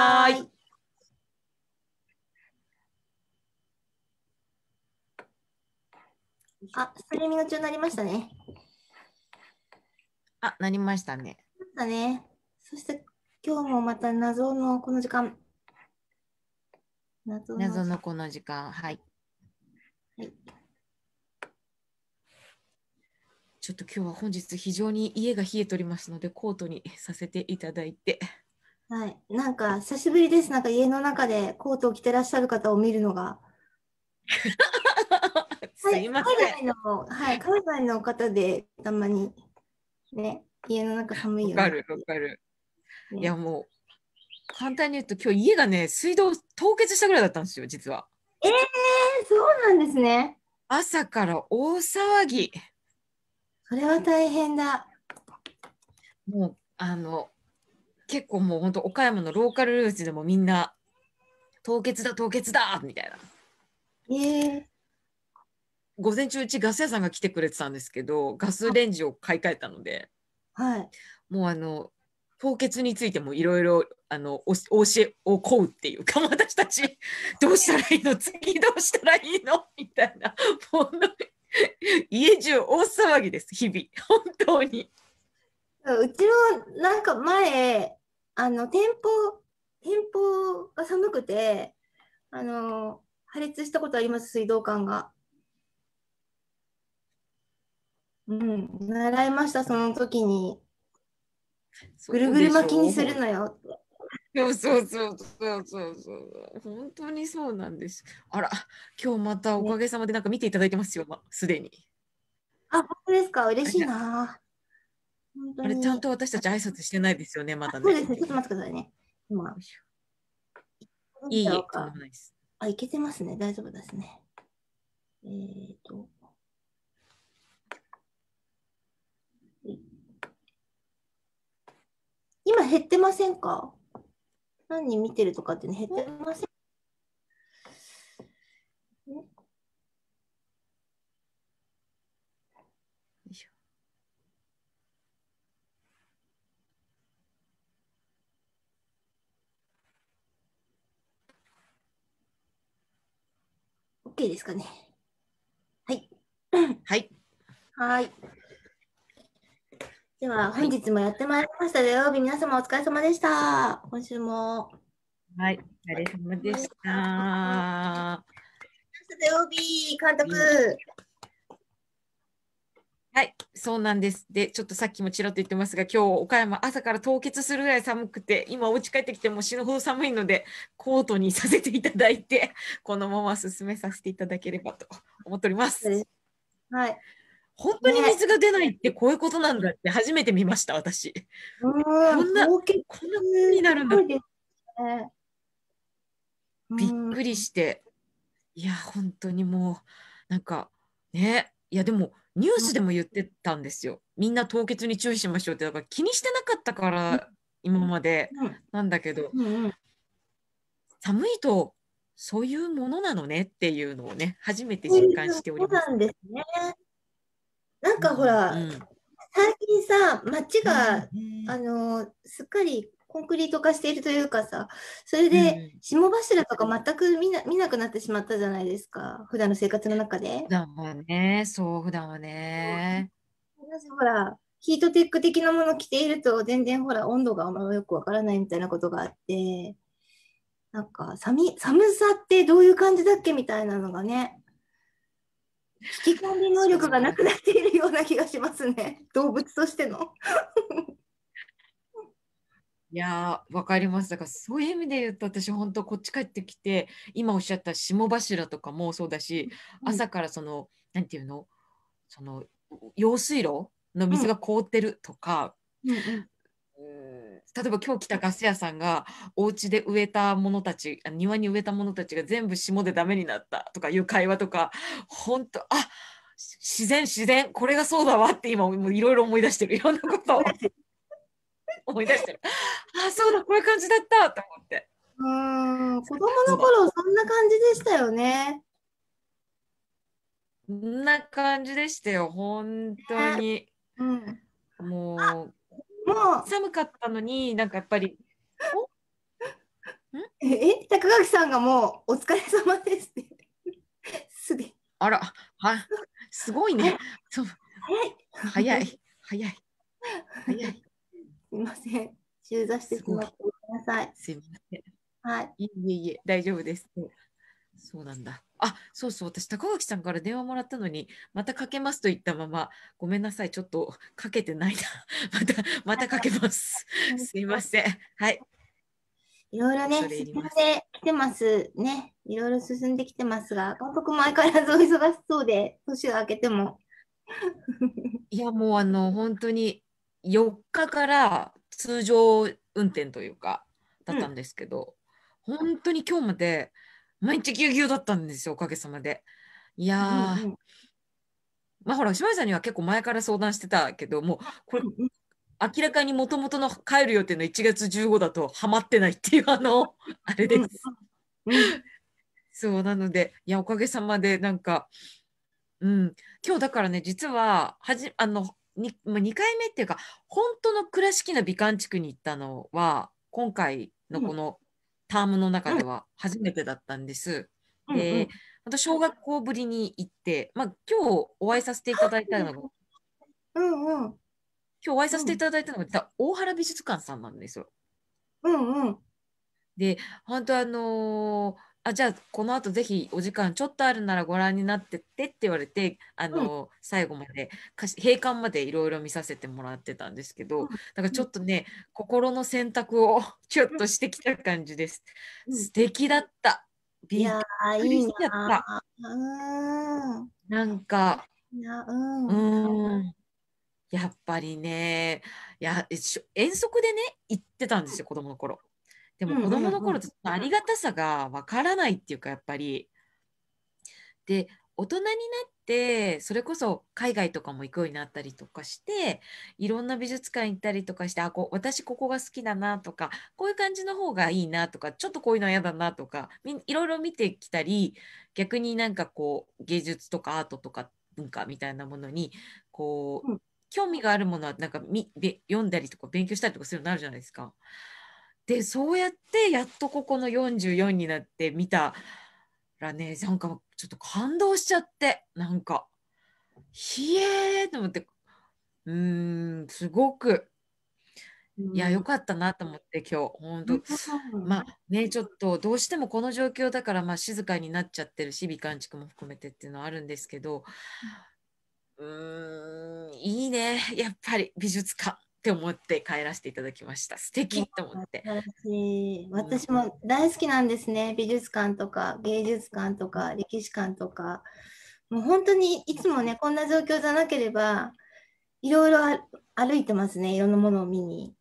はい。あ、ストリーミング中になりましたね。あ、なりましたね。たね。そして今日もまた謎のこの時間。謎の謎のこの時間、はい。はい。ちょっと今日は本日非常に家が冷えておりますのでコートにさせていただいて。はい。なんか、久しぶりです。なんか、家の中でコートを着てらっしゃる方を見るのが。すいません。海外の、はい、海外の方で、たまに、ね、家の中寒いよ、ね。わかる、わかる。いや、もう、簡単に言うと、今日家がね、水道凍結したぐらいだったんですよ、実は。ええー、そうなんですね。朝から大騒ぎ。それは大変だ。もう、あの、結構もう本当岡山のローカルルーツでもみんな凍結だ凍結だみたいな。えー、午前中うちガス屋さんが来てくれてたんですけどガスレンジを買い替えたので、はい、もうあの凍結についてもいろいろあのお教えをこうっていうか 私たちどうしたらいいの次どうしたらいいのみたいなもう家中大騒ぎです日々本当に。うちもなんか前あの店舗天保が寒くて、あの破裂したことあります、水道管が。うん、習いました、その時に。ぐるぐる巻きにするのよ。そうそうそうそうそうそう本当にそうなんです。あら、今日またおかげさまでなんか見ていただいてますよ、すでに。あ、本当ですか、嬉しいな。あれ、ちゃんと私たち挨拶してないですよね、まだね。そうですちょっと待ってくださいね。今。いいえ、ないです。あ、いけてますね、大丈夫ですね。えっ、ー、と。今減ってませんか何人見てるとかって、ね、減ってません OK ですかね。はい。はい。はい。では、本日もやってまいりました。土曜日、皆様お疲れ様でした。今週も。はい、お疲れ様でした。土曜日、監督。はい、そうなんです。で、ちょっとさっきもちらっと言ってますが、今日岡山、朝から凍結するぐらい寒くて、今、お家帰ってきても死ぬほど寒いので、コートにさせていただいて、このまま進めさせていただければと思っております。はい、本当に水が出ないってこういうことなんだって初めて見ました、私。こんな、こんなうになるんだ。びっくりして、いや、本当にもう、なんか、ね、いや、でも、ニュースでも言ってたんですよ。みんな凍結に注意しましょうってだから気にしてなかったから今までなんだけど、寒いとそういうものなのねっていうのをね初めて実感しております。そうなんですね。なんかほら、うん、最近さ街が、うん、あのすっかりコンクリート化しているというかさ、それで霜柱とか全く見な見なくなってしまったじゃないですか、普段の生活の中で。普段はね、そう、普段はね。なぜほら、ヒートテック的なもの着ていると、全然ほら、温度があまりよくわからないみたいなことがあって、なんか寒、寒さってどういう感じだっけみたいなのがね、引き込み能力がなくなっているような気がしますね、動物としての。いやー、わかります。だからそういう意味で言うと、私本当こっち帰ってきて、今おっしゃった霜柱とかもそうだし、うん朝からその、なんていうの、その、用水路の水が凍ってるとか、うんうん例えば今日来たガス屋さんがお家で植えたものたち庭に植えたものたちが全部霜でダメになったとかいう会話とか本当あ自然自然これがそうだわって今もいろいろ思い出してるいろんなことを。思い出してる。あそうだこういう感じだったと思って。うん子供の頃そんな感じでしたよね。そんな感じでしたよ本当に。うん、もうもう寒かったのになんかやっぱり。え高垣さんがもうお疲れ様ですすであらはすごいねそう早い早い早いして中座してしまってごめんなさい。すみません。はい。いえいえ、大丈夫です。そうなんだ。あ、そうそう、私、高垣さんから電話もらったのに、またかけますと言ったまま、ごめんなさい、ちょっとかけてないな。また、またかけます。すいません。はい。いろいろね、進んできてますね。いろいろ進んできてますが、監督も相変わらずお忙しそうで、年が明けても。いや、もうあの、本当に4日から通常運転というかだったんですけど、うん、本当に今日まで毎日ぎゅうぎゅうだったんですよおかげさまで。いやー、うんうん、まあほら島根さんには結構前から相談してたけどもこれ、明らかにもともとの帰る予定の1月15だとはまってないっていうあのあれです。うんうん、そうなのでいやおかげさまでなんかうん今日だからね実ははじあのに、まあ、2回目っていうか本当の倉敷の美観地区に行ったのは今回のこのタームの中では初めてだったんです。うん、で、うんまた小学校ぶりに行って、まあ、今日お会いさせていただいたのが、うんうん、今日お会いさせていただいたのが、大原美術館さんなんですよ。うんうん、で本当あのーあじゃあこのあとぜひお時間ちょっとあるならご覧になってってって言われてあの、うん、最後まで閉館までいろいろ見させてもらってたんですけど、うん、だからちょっとね、うん、心の選択をちょっとしてきた感じです。素敵だったびっくりしちゃったなんかうんやっぱりねいや遠足でね行ってたんですよ子供の頃。でも子供の頃っとありがたさがわからないっていうかやっぱり。で大人になってそれこそ海外とかも行くようになったりとかしていろんな美術館行ったりとかしてあこ私ここが好きだなとかこういう感じの方がいいなとかちょっとこういうの嫌だなとかいろいろ見てきたり逆になんかこう芸術とかアートとか文化みたいなものにこう、興味があるものはなんか見で読んだりとか勉強したりとかするようになるじゃないですか。でそうやってやっとここの44になって見たらねなんかちょっと感動しちゃってなんか「ひえと思ってうーんすごくいや、よかったなと思って、今日、本当、まあね、ちょっとどうしてもこの状況だから、まあ、静かになっちゃってるし、美観地区も含めてっていうのはあるんですけど、うーん、いいね、やっぱり美術館。って思って帰らせていただきました素敵と思って私も大好きなんですね美術館とか芸術館とか歴史館とかもう本当にいつもねこんな状況じゃなければいろいろ歩いてますねいろんなものを見に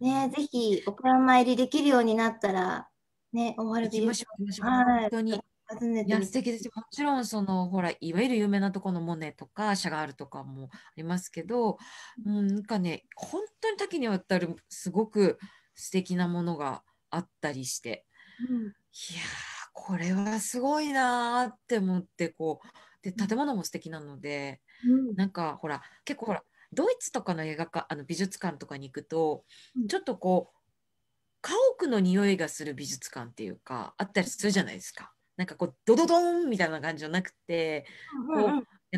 ねぜひお蔵参りできるようになったらね、大原美術館。はい、本当に訪ねていや素敵ですもちろんそのほらいわゆる有名なとこのモネとかシャガールとかもありますけど、うん、なんかね本当に多岐にわたるすごく素敵なものがあったりして、うん、いやこれはすごいなーって思ってこうで建物も素敵なので、うん、なんかほら結構ほらドイツとかの映画館あの美術館とかに行くと、うん、ちょっとこう家屋の匂いがする美術館っていうかあったりするじゃないですか。なんかこうドドドンみたいな感じじゃなくて、こ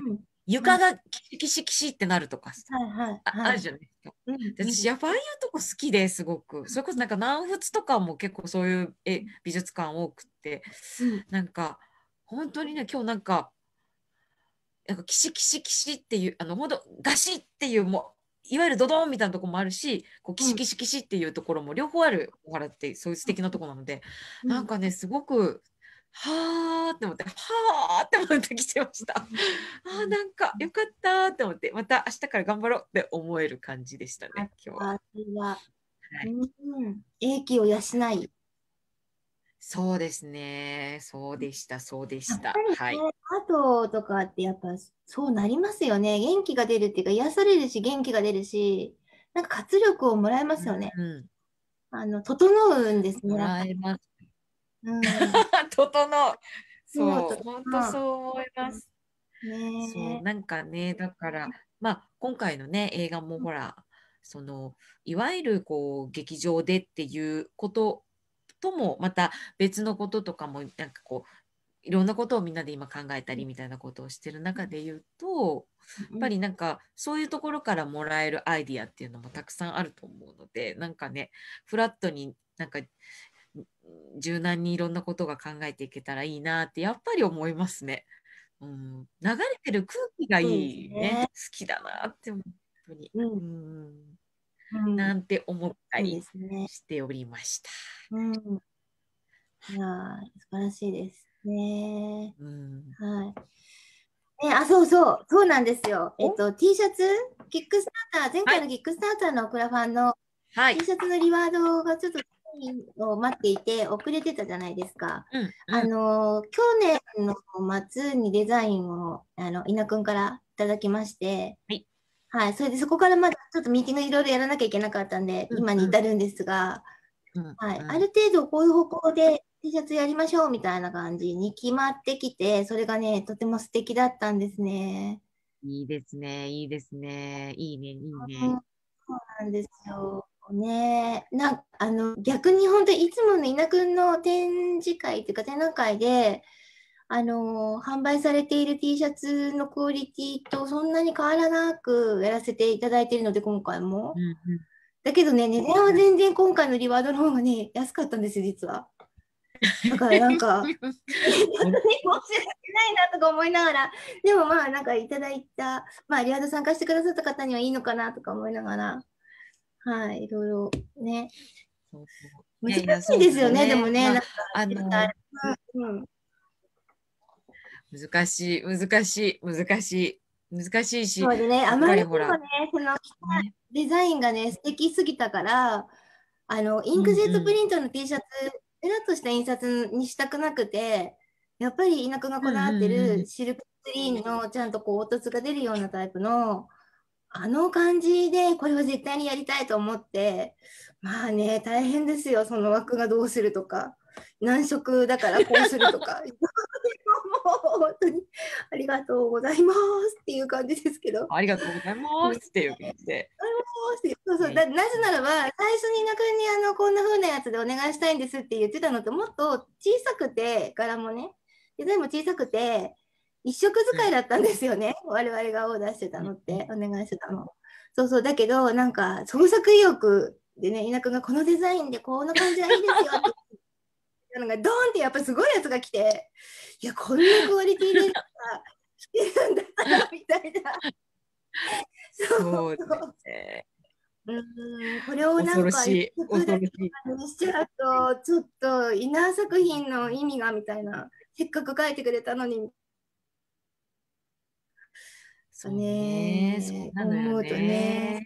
う床がキシキシキシってなるとかさ、あるじゃないですか。私やっぱああいうとこ好きですごくそれこそなんか南仏とかも結構そういうえ美術館多くて、なんか本当にね今日なんかなんかキシキシキシっていうあのほどとガシっていうもいわゆるドドンみたいなとこもあるしこうキシキシキシっていうところも両方あるお原ってそういう素敵なとこなので、なんかねすごくはあって思ってはあって思ってきてましたああ、なんかよかったって思ってまた明日から頑張ろうって思える感じでしたね、今日は。ははい、うん英気を養いそうですね。そうでした。そうでした。ね、はい。あととかってやっぱそうなりますよね。元気が出るっていうか癒されるし元気が出るし、なんか活力をもらえますよね。うんうん、あの整うんですね。もらえます。整う。そう、本当そう思います。ね、そうなんかねだからまあ今回のね映画もほらそのいわゆるこう劇場でっていうことともまた別のこととかもなんかこういろんなことをみんなで今考えたりみたいなことをしてる中で言うとやっぱりなんかそういうところからもらえるアイディアっていうのもたくさんあると思うのでなんかねフラットになんか柔軟にいろんなことが考えていけたらいいなってやっぱり思いますね。うん、流れてる空気がいいね、ね、好きだなって本当に、うん、うん、なんて思ったりしておりました。うん、いや素晴らしいですね。うん、はいえあそうそうそうなんですよ。えっと T シャツキックスターター前回のキックスターターのクラファンの T シャツのリワードがちょっとを待っていて遅れてたじゃないですか。うんうん、あの去年の末にデザインをあの稲くんからいただきまして、はい、はい、それでそこからまだちょっとミーティングいろいろやらなきゃいけなかったんで、うんうん、今に至るんですが、うんうん、はい、ある程度こういう方向で T シャツやりましょうみたいな感じに決まってきて、それがね、とても素敵だったんですね。いいですね、いいですね、いいね、いいね。そうなんですよ。ねなあの逆に本当いつもの稲君の展示会というか展覧会であの販売されている T シャツのクオリティとそんなに変わらなくやらせていただいているので今回も、うんうん、だけどね値段は全然今回のリワードの方がね安かったんですよ実は だからなんか本当に申し訳ないなとか思いながらでもまあなんかいただいたまあリワード参加してくださった方にはいいのかなとか思いながらはい、いろいろね。難しいですよね、でもね。難しい、難しい、難しい。難しいし、そうでね、あまりにもね、そのデザインがね、素敵すぎたから、あのインクジェットプリントの T シャツ、ペラッとした印刷にしたくなくて、やっぱり田舎がこだわってるシルクスリーンのちゃんとこう凹凸が出るようなタイプのあの感じでこれは絶対にやりたいと思ってまあね大変ですよその枠がどうするとか難色だからこうするとか もう本当にありがとうございますっていう感じですけどありがとうございますっていう感じで。そうそうなぜならば最初に中にあのこんな風なやつでお願いしたいんですって言ってたのともっと小さくて柄もねデザインも小さくて一色使いだったんですよね、我々がオーダーしてたのって、お願いしてたの。そうそう、だけど、なんか創作意欲でね、稲君がこのデザインでこんな感じがいいですよって。なんかドーンってやっぱすごいやつが来て、いや、こんなクオリティで来てるんだな、みたいな。そうそううんこれをなんか一曲だけにしちゃうとちょっとイナー作品の意味がみたいなせっかく書いてくれたのにとね。そうなのよね。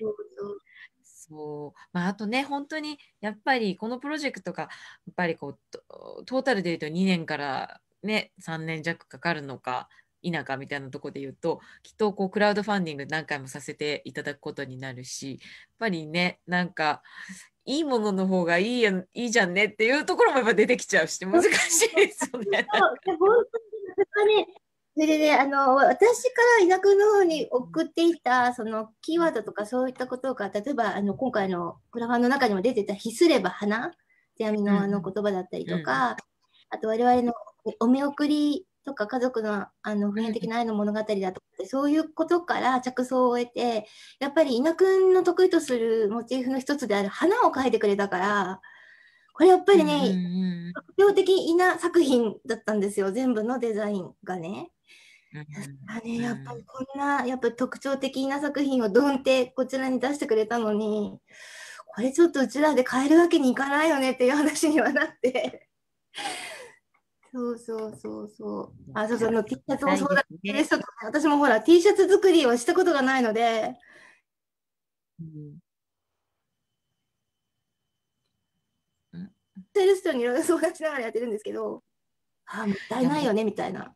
そうまあ、あとね本当にやっぱりこのプロジェクトがやっぱりこうトータルでいうと2年からね3年弱かかるのか否かみたいなとこで言うときっとこうクラウドファンディング何回もさせていただくことになるしやっぱりねなんかいいものの方がいいやいいじゃんねっていうところもやっぱ出てきちゃうし難しいですよね。それであの私から医学の方に送っていたそのキーワードとかそういったことが例えばあの今回のクラファンの中にも出てた「ひすれば花」ってみのあの言葉だったりとか、うんうん、あと我々のお見送りとか家族のあの普遍的な愛の物語だとか、そういうことから着想を得てやっぱり稲君の得意とするモチーフの一つである花を描いてくれたからこれやっぱりね、特徴的な作品だったんですよ全部のデザインがね。あね、やっぱりこんなやっぱ特徴的な作品をドンってこちらに出してくれたのにこれちょっとうちらで変えるわけにいかないよねっていう話にはなって そうそうそうそうあそうそうの T シャツもそうだし、ね、私もほら T シャツ作りをしたことがないので、うんセールストにいろいろ相談しながらやってるんですけど、あ、もったいないよねみたいな。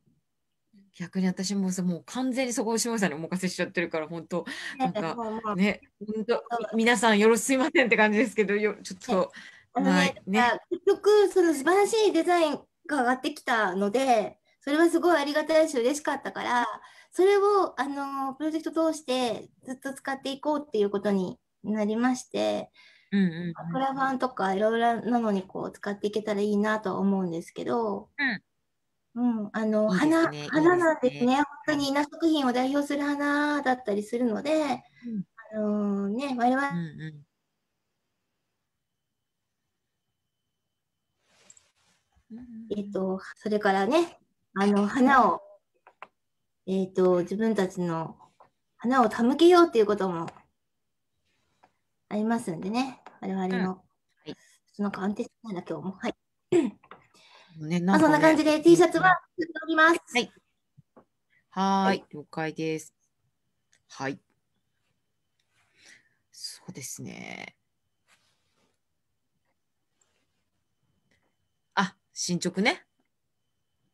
逆に私もさもう完全にそこをまさんにお任せしちゃってるから本当なんかね本当皆さんよろしすいませんって感じですけどよちょっと。あのね、い、ね結局その素晴らしいデザインが上がってきたのでそれはすごいありがたいし嬉しかったからそれをあのプロジェクト通してずっと使っていこうっていうことになりまして、うんうんうん、クラファンとかいろいろなのにこう使っていけたらいいなとは思うんですけど。うんうん、あの、いい花、ね、花なんですね。いいすね本当に稲作品を代表する花だったりするので、うん、あのー、ね、我々、うんうんえっ、ー、と、それからね、あの、花を、えっ、ー、と、自分たちの花を手向けようということもありますんでね、我々の、うんはい、その関係なんだ、今日も。はい。ねなまそんな感じで T シャツは作っております。はい。はい、了解です。はい。そうですね。あ、進捗ね。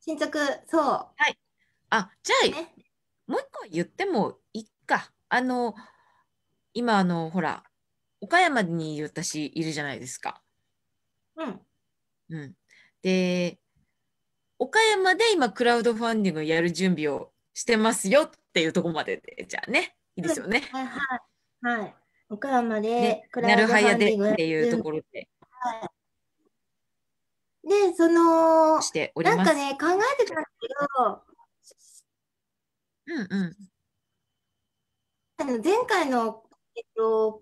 進捗、そう。はい。あ、じゃあ、ね、もう一個言ってもいいか。あの、今、あの、ほら、岡山に私いるじゃないですか。うん。うん。で、岡山で今、クラウドファンディングやる準備をしてますよっていうとこまでで、じゃあね、いいですよね。はい、はい、はい。岡山でクラウドファンディング、でっていうところで。はい、で、その、しておりなんかね、考えてたんすけど、うんうん。あの前回の、えっと、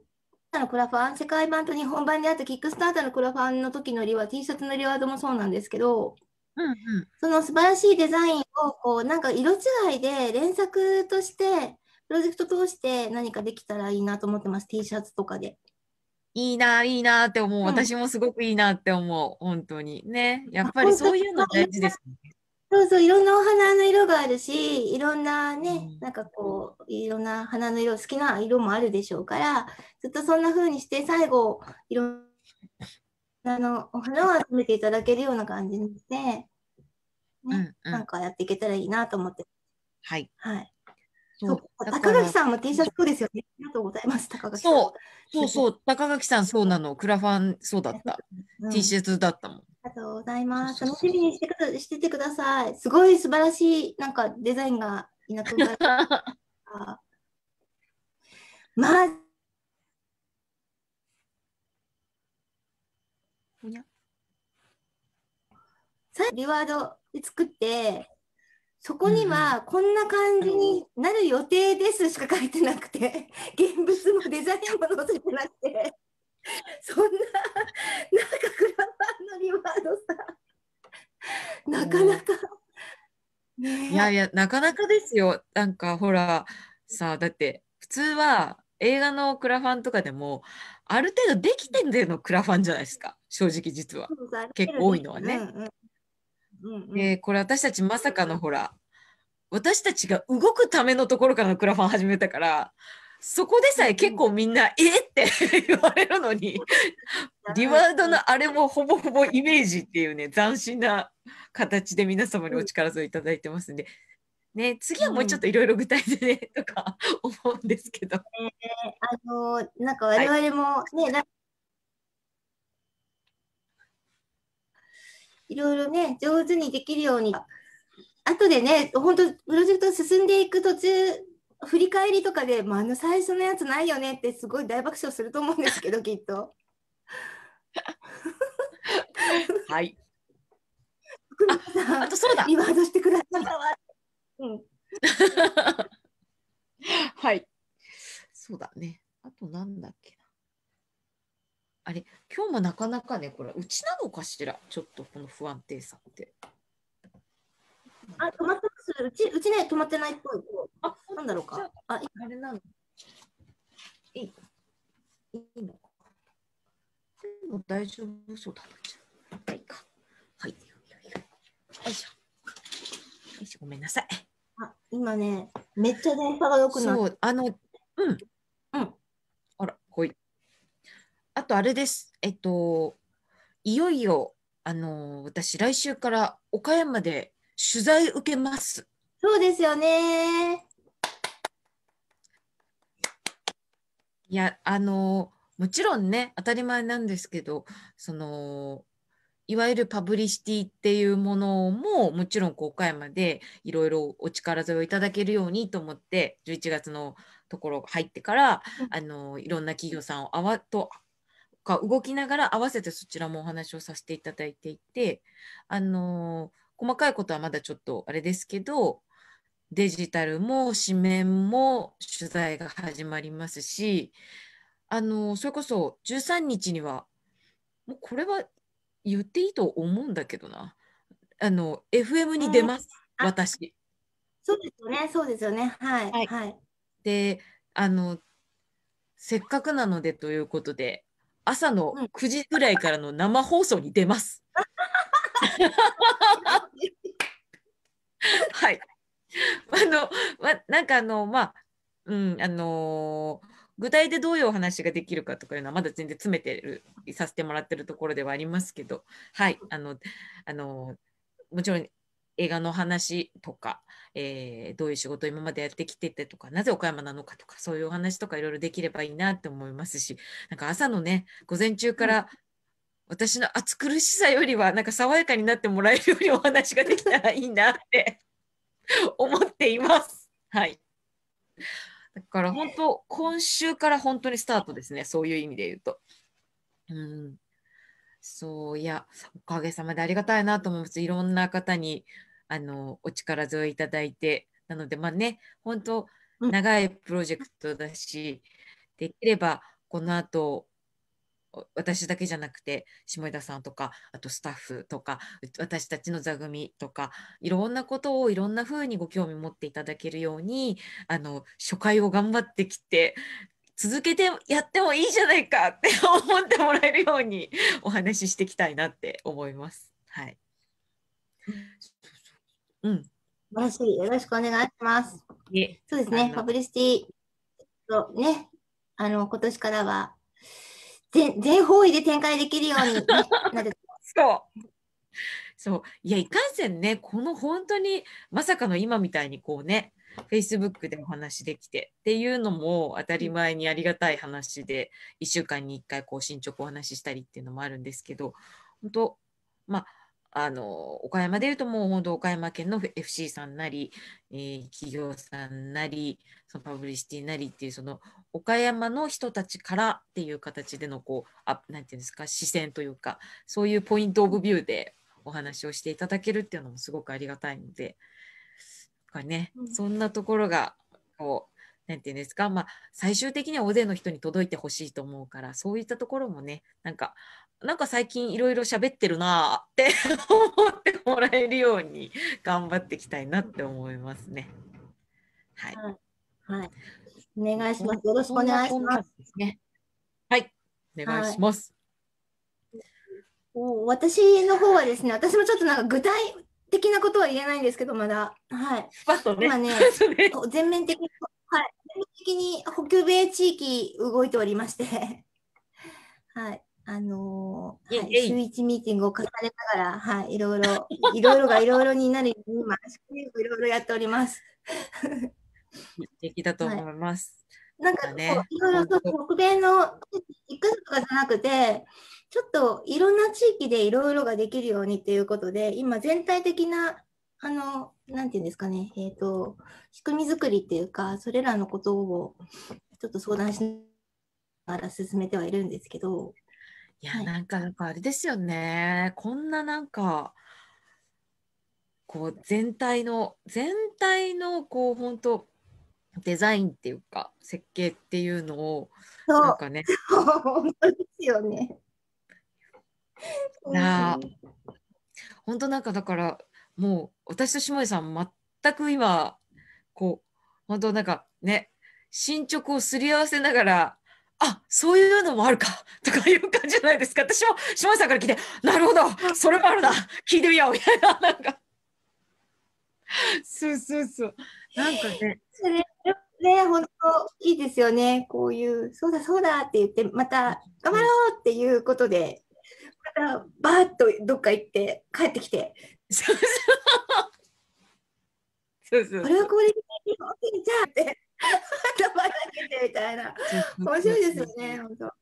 のクラファン、世界版と日本版であったキックスターターのクラファンの時のりは T シャツのリワードもそうなんですけど、うんうん、その素晴らしいデザインをこうなんか色違いで連作としてプロジェクト通して何かできたらいいなと思ってます T シャツとかで。いいないいなって思う、私もすごくいいなって思う本当にねやっぱりそういうの大事ですね。そうそう、いろんなお花の色があるし、いろんなね、なんかこう、いろんな花の色、好きな色もあるでしょうから、ずっとそんな風にして、最後、いろんなのお花を集めていただけるような感じにして、ね、うんうん、なんかやっていけたらいいなと思って。はい。はい。そう高垣さんも T シャツそうですよね。ありがとうございます。高垣さん。そうそうそう、高垣さんそうなの。クラファンそうだった。うん、T シャツだったもん。ありがとうございます。楽しみにしてくしててください。すごい素晴らしいなんかデザインが稲戸が。まあ。さリワードで作ってそこにはこんな感じになる予定ですしか書いてなくて現物もデザインも載せてなくてそんななんかリワードさなかなか、ね、いやいやなかなかですよなんかほらさだって普通は映画のクラファンとかでもある程度できてんでのクラファンじゃないですか正直実は結構多いのはね。うんうん、でこれ私たちまさかのほら私たちが動くためのところからのクラファン始めたからそこでさえ結構みんな、えって 言われるのに、リワードのあれもほぼほぼイメージっていうね、斬新な形で皆様にお力添えいただいてますんで、ね、次はもうちょっといろいろ具体で、ね、とか 思うんですけど。えー、あのなんか我々もね、はい、いろいろね、上手にできるように、後でね、本当、プロジェクト進んでいく途中振り返りとかで、まあ、あの最初のやつないよねってすごい大爆笑すると思うんですけどきっと。はい。ああとそうだ。リワードしてくださたうん。はい。そうだね。あとなんだっけな。あれ、今日もなかなかね、これ、うちなのかしら、ちょっとこの不安定さって。あ、止まってます。うち、うちね、止まってないっぽい。なんだろうか。あ、あれなの。いい。いいのか。でも大丈夫そうだな。はいはい。よいしょ。よいしょ、ごめんなさい。あ、今ね、めっちゃ電波が良くなそう、あの、うん。うん。あら、ほい。あと、あれです。えっと、いよいよ、あの、私、来週から岡山で取材受けます。そうですよね。いやあのもちろんね当たり前なんですけどそのいわゆるパブリシティっていうものももちろんこう岡山でいろいろお力添えをいただけるようにと思って11月のところ入ってから、あのいろんな企業さんをあわとか動きながら合わせてそちらもお話をさせていただいていてあの細かいことはまだちょっとあれですけどデジタルも紙面も取材が始まりますしあのそれこそ13日にはもうこれは言っていいと思うんだけどなあの FM に出ます、えー、私。そうですよねそうですよねはい、はい、はい、であのせっかくなのでということで朝の9時ぐらいからの生放送に出ます。はい あの、ま、なんかあの、まあ、うん、あのー、具体でどういうお話ができるかとかいうのはまだ全然詰めてるさせてもらってるところではありますけど、はい、あの、あのもちろん映画の話とか、えー、どういう仕事を今までやってきててとかなぜ岡山なのかとかそういうお話とかいろいろできればいいなって思いますしなんか朝のね午前中から私の暑苦しさよりはなんか爽やかになってもらえるようにお話ができたらいいなって 思っています。はい。だから本当、今週から本当にスタートですね、そういう意味で言うと。うん、そういや、おかげさまでありがたいなと思います。いろんな方にあのお力添えいただいて、なので、まあね、本当、長いプロジェクトだし、できればこの後私だけじゃなくて下枝さんとかあとスタッフとか私たちの座組とかいろんなことをいろんな風にご興味持っていただけるようにあの初回を頑張ってきて続けてやってもいいじゃないかって 思ってもらえるようにお話ししていきたいなって思います。はい。うん。素晴らしい。よろしくお願いします。そうですね。パブリシティとね、あの今年からは全全方位で展開できるように、ね、なる。そうそういやいかんせんねこの本当にまさかの今みたいにこうねフェイスブックでお話できてっていうのも当たり前にありがたい話で1週間に1回こう進捗お話ししたりっていうのもあるんですけど本当まああの岡山でいうともう本当岡山県の FC さんなり、えー、企業さんなりそのパブリシティなりっていうその岡山の人たちからっていう形でのこうあなんていうんですか視線というかそういうポイントオブビューでお話をしていただけるっていうのもすごくありがたいのでかね、うん、そんなところがこう何て言うんですか、まあ、最終的には大勢の人に届いてほしいと思うからそういったところもねなんかなんか最近いろいろ喋ってるなって 思ってもらえるように頑張っていきたいなって思いますね。はい。はい。お願いします。よろしくお願いします。すね、はい。お願いします。はい、お私の方はですね、私もちょっとなんか具体的なことは言えないんですけど、まだ。はい。パッとね。今ね、全面的に、はい。全面的に北米地域動いておりまして。はい。あのー、はい、週1ミーティングを重ねながら、はい、いろいろ、いろいろがいろいろになるように、今、いろいろやっております。素敵だと思います。はい、なんか、ね、いろいろと北米のいくつかじゃなくて、ちょっといろんな地域でいろいろができるようにということで、今全体的な、あの、なんていうんですかね、えっ、ー、と、仕組み作りっていうか、それらのことをちょっと相談しながら進めてはいるんですけど、いや、はい、なんか、なんかあれですよね。こんななんか、こう全体の、全体の、こう本当デザインっていうか、設計っていうのを、なんかね。本 当ですよね。本当なんかだからもう私と下井さん全く今こう本当なんかね進捗をすり合わせながらあそういうのもあるか とかいう感じじゃないですか私も島根さんから聞いてなるほどそれもあるな聞いてみようみたいな なんかそうそうそうなんかね。それね、本当いいですよね。こういう、そうだそうだって言って、また頑張ろうっていうことで、またバーッとどっか行って帰ってきて。そうそう。そうそうこれはこれでいいじゃあって。頭だけでみたいな面白いですよね本当。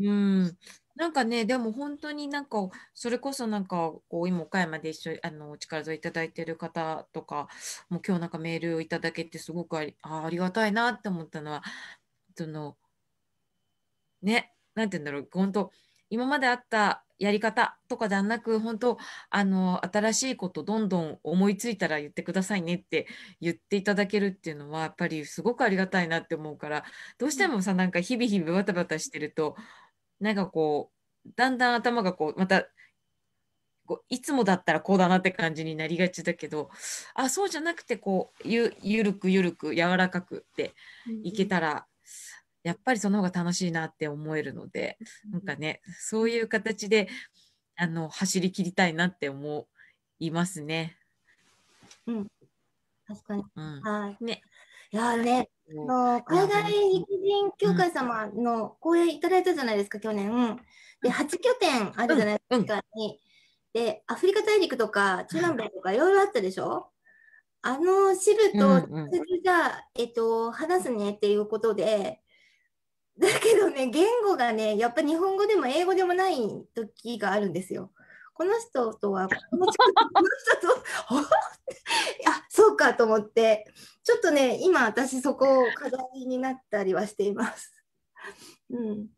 うんなんかねでも本当になんかそれこそなんかこう今岡山で一緒あの力添えいただいてる方とかもう今日なんかメールをいただけてすごくありありがたいなって思ったのはそのねなんて言うんだろう本当今まであったやり方とかではなく本当あの新しいことどんどん思いついたら言ってくださいねって言っていただけるっていうのはやっぱりすごくありがたいなって思うからどうしてもさなんか日々日々バタバタしてるとなんかこうだんだん頭がこうまたこういつもだったらこうだなって感じになりがちだけどあそうじゃなくてこうゆゆるくゆるく柔らかくっていけたらやっぱりその方が楽しいなって思えるので、なんかね、そういう形で、あの、走り切りたいなって思いますね。うん。確かに。うん、はい。ね。いやね、の海外育人協会様の講演いただいたじゃないですか、去年。で、8拠点あるじゃないですか、に。で、アフリカ大陸とか中南米とかいろいろあったでしょあの支部と、うんうん、じゃえっと、話すねっていうことで、だけどね、言語がね、やっぱ日本語でも英語でもない時があるんですよ。この人とは、この人と、あそうかと思って、ちょっとね、今私そこを課題になったりはしています。うん。い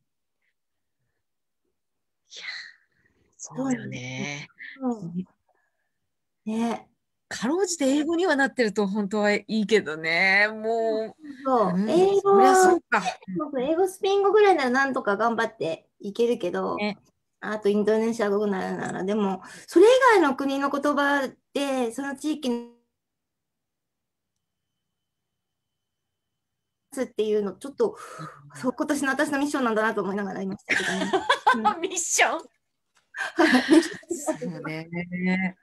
や、そうよね。うん、ね。かろうじて英語にはなってると本当はいいけどね。もう。そう、うん、英語そうか。英語、スペイン語ぐらいならなんとか頑張っていけるけど、あとインドネシア語ならなら、でも、それ以外の国の言葉で、その地域のっていうのちょっとそう今年の私のミッションなんだなと思いながらいましたけどね。うん、ミッションそうね。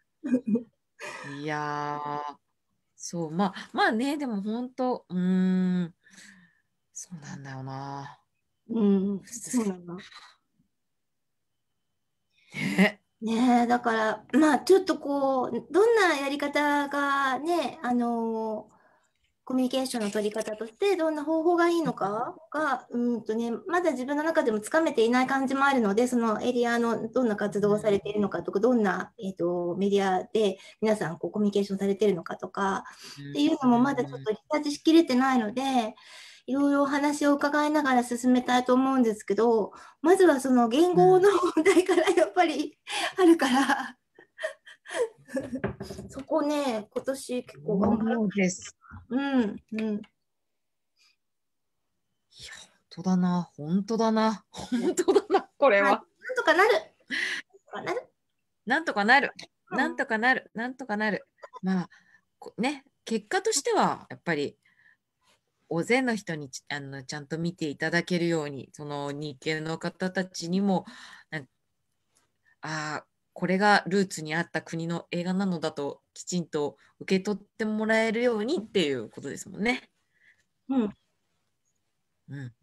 いやー、そう、まあ、まあね、でも本当、うん、そうなんだよな。うん、そうなんだ。ねえだから、まあ、ちょっとこう、どんなやり方がね、あのーコミュニケーションの取り方としてどんな方法がいいのかが、うんとね、まだ自分の中でもつかめていない感じもあるので、そのエリアのどんな活動をされているのかとか、どんな、えーと、メディアで皆さんこうコミュニケーションされているのかとか、っていうのもまだちょっとリサーチしきれてないので、いろいろお話を伺いながら進めたいと思うんですけど、まずはその言語の問題からやっぱりあるから。そこね、今年結構頑張る。です。うん、うん。いや、本当だな、本当だな、本当だな、これは。なんとかなる。なんとかなる。なんとかなる。なんとかなる。まあ、ね、結果としては、やっぱり。大勢の人にあのちゃんと見ていただけるようにその日系の方たちにもああこれがルーツにあった国の映画なのだときちんと受け取ってもらえるようにっていうことですもんね。うん。うん。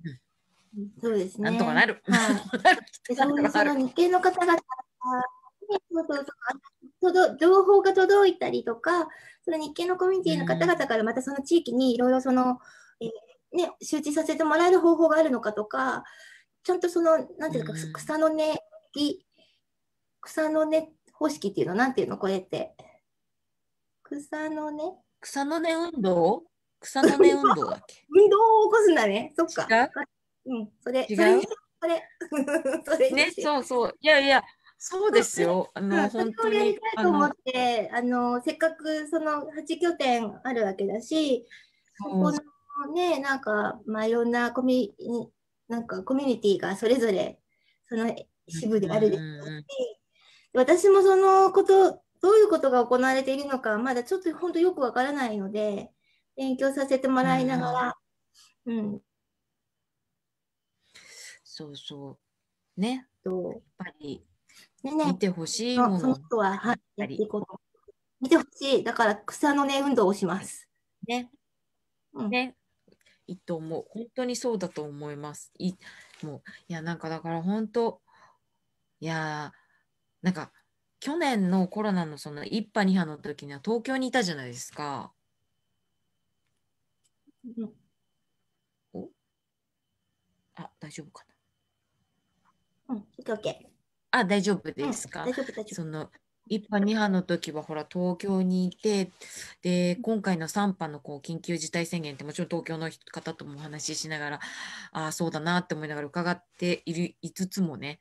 そうですね。なんとかなる。はい。そのその日系の方々そうそうそうとど情報が届いたりとか、その日系のコミュニティの方々からまたその地域にいろいろその、えー、ね、周知させてもらえる方法があるのかとか、ちゃんとその、なんていうか、草の根、ね、草の根方式っていうのなんていうのこれって草の根草の根運動草の根運動だっけ 運動を起こすんだねそっかうんそれ違うそれそれ ねそうそういやいやそうですよ。あの、本当に。やりたいと思って、あの、せっかくその8拠点あるわけだし、そこのね、なんか、まあ、いろんなコミュなんかコミュニティがそれぞれ、その支部であるでしょうし、私もそのこと、どういうことが行われているのか、まだちょっと本当よくわからないので、勉強させてもらいながら、うん。そうそう。ね。とやっぱり、ね見てほしいもの。その人は、はい、やっていこう見てほしい。だから草の根、ね、運動をします。ね。うん、ね。いいと思う。本当にそうだと思います。いもういや、なんかだから本当、いやー、なんか去年のコロナのその一波二波の時には東京にいたじゃないですか。おあ大丈夫かな。うん、あ大丈夫ですか。うん、大丈夫大丈夫その一波二波の時はほら東京にいてで今回の3波のこう緊急事態宣言ってもちろん東京の方ともお話ししながらああそうだなって思いながら伺っているいつつもね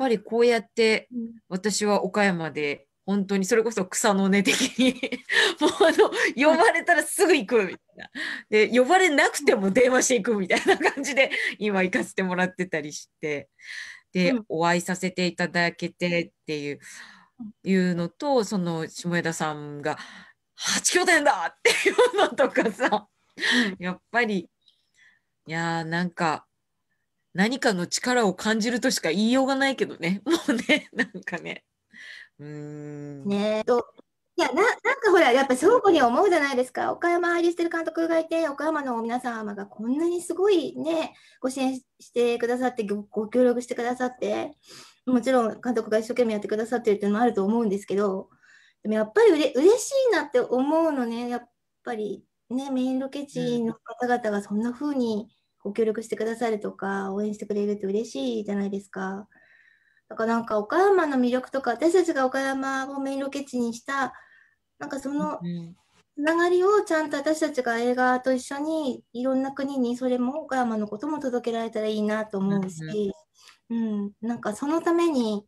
ぱりこうやって私は岡山で本当にそれこそ草の根的に もうあの呼ばれたらすぐ行くみたいなで呼ばれなくても電話していくみたいな感じで今行かせてもらってたりしてで、お会いさせていただけてっていう。いうのとその下枝さんが「8拠点だ! 」っていうのとかさやっぱりいやーなんか何かの力を感じるとしか言いようがないけどね。もうね、なんかね。うん。ねと。いやななんかほら、やっぱ倉庫に思うじゃないですか、岡山入リステル監督がいて、岡山の皆様がこんなにすごいね、ご支援してくださってご、ご協力してくださって、もちろん監督が一生懸命やってくださってるっていうのもあると思うんですけど、でもやっぱりうれ嬉しいなって思うのね、やっぱりね、メインロケ地の方々がそんな風に、うんご協力してくださるとか、応援してくれると嬉しいじゃないですか。だからなんか岡山の魅力とか、私たちが岡山をメインロケ地にした、なんかそのつながりをちゃんと私たちが映画と一緒にいろんな国にそれも岡山のことも届けられたらいいなと思うし、うん、なんかそのために、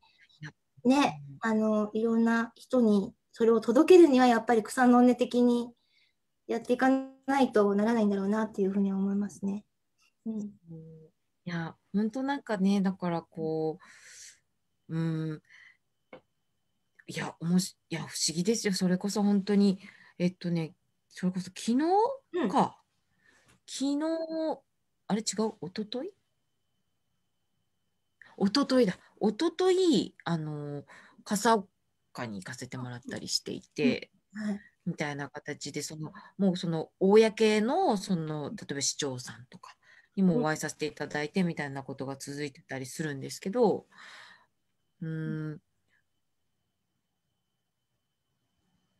ね、あのいろんな人にそれを届けるにはやっぱり草の根的にやっていかないとならないんだろうなっていうふうに思いますね。うん、いや本当なんかねだからこううんいやおもしいや不思議ですよそれこそ本当にえっとねそれこそ昨日か、うん、昨日あれ違う一昨日一昨日だ一昨日あの笠岡に行かせてもらったりしていて、うんうん、みたいな形でそのもうその公のその例えば市長さんとかにもお会いさせていただいてみたいなことが続いてたりするんですけど、うん、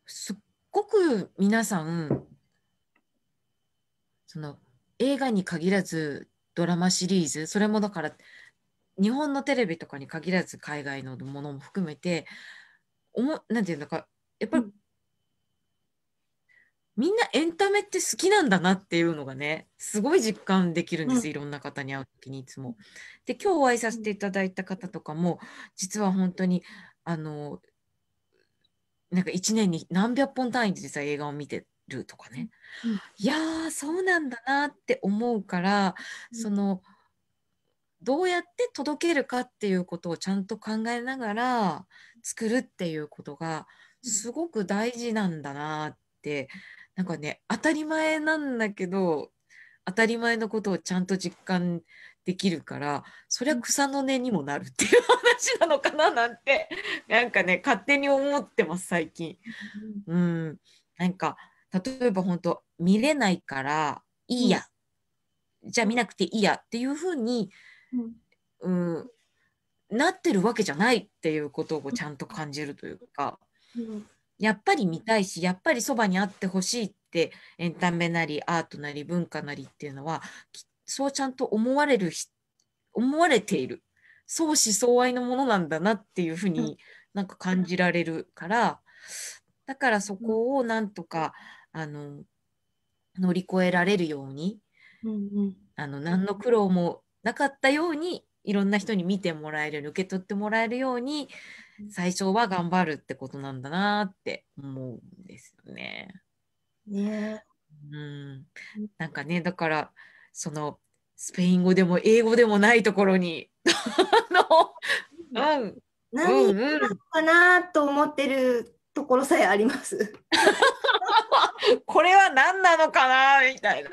すっごく皆さん、その映画に限らずドラマシリーズ、それもだから日本のテレビとかに限らず海外のものも含めて、おもなんていうのか、やっぱりみんなエンタメって好きなんだなっていうのがねすごい実感できるんです、うん、いろんな方に会う時にいつも。で今日お会いさせていただいた方とかも実は本当にあのなんか1年に何百本単位で実は映画を見てるとかね、うん、いやーそうなんだなって思うから、うん、そのどうやって届けるかっていうことをちゃんと考えながら作るっていうことがすごく大事なんだなって。うんなんかね当たり前なんだけど当たり前のことをちゃんと実感できるからそりゃ草の根にもなるっていう話なのかななんて なんかね勝手に思ってます最近。うん、なんか例えば本当見れないからいいや、うん、じゃあ見なくていいやっていうふうに、うん、うん、なってるわけじゃないっていうことをちゃんと感じるというか、うん、やっぱり見たいしやっぱりそばにあってほしいってエンタメなりアートなり文化なりっていうのはそうちゃんと思われる思われている相思相愛のものなんだなっていうふうになんか感じられるから、だからそこをなんとかあの乗り越えられるように、うんうん、あの何の苦労もなかったようにいろんな人に見てもらえる受け取ってもらえるように最初は頑張るってことなんだなって思うんですよね。ねうん、なんかねだからそのスペイン語でも英語でもないところに の、うん、何なのかなと思ってるところさえあります。これは何なのかなみたいな。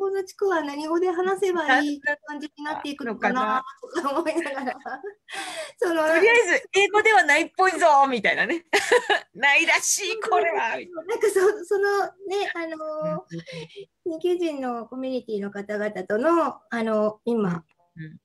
語の地区は何語で話せばいい感じになっていくのかなとか思いながら そのとりあえず英語ではないっぽいぞみたいなね ないらしいこれはなんかそそのねあの日系人のコミュニティの方々とのあの今、うん